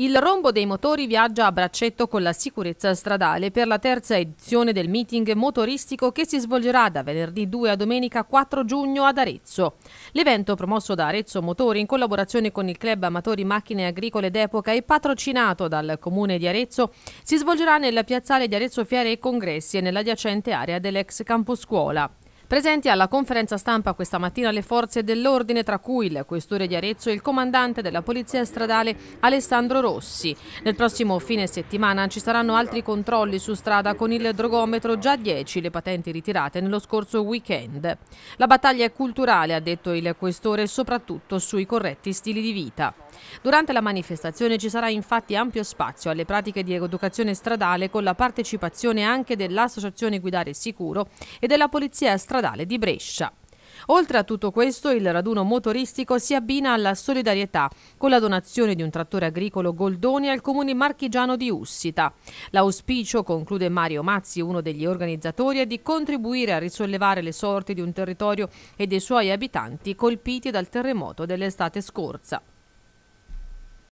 Il rombo dei motori viaggia a braccetto con la sicurezza stradale per la terza edizione del meeting motoristico che si svolgerà da venerdì 2 a domenica 4 giugno ad Arezzo. L'evento, promosso da Arezzo Motori in collaborazione con il club amatori macchine agricole d'epoca e patrocinato dal comune di Arezzo, si svolgerà nella piazzale di Arezzo Fiere e Congressi e nell'adiacente area dell'ex campo scuola. Presenti alla conferenza stampa questa mattina le forze dell'ordine, tra cui il questore di Arezzo e il comandante della Polizia Stradale Alessandro Rossi. Nel prossimo fine settimana ci saranno altri controlli su strada con il drogometro già 10 le patenti ritirate nello scorso weekend. La battaglia è culturale, ha detto il questore, soprattutto sui corretti stili di vita. Durante la manifestazione ci sarà infatti ampio spazio alle pratiche di educazione stradale con la partecipazione anche dell'Associazione Guidare Sicuro e della Polizia Stradale stradale di Brescia. Oltre a tutto questo, il raduno motoristico si abbina alla solidarietà con la donazione di un trattore agricolo Goldoni al comune marchigiano di Ussita. L'auspicio, conclude Mario Mazzi, uno degli organizzatori, è di contribuire a risollevare le sorti di un territorio e dei suoi abitanti colpiti dal terremoto dell'estate scorsa.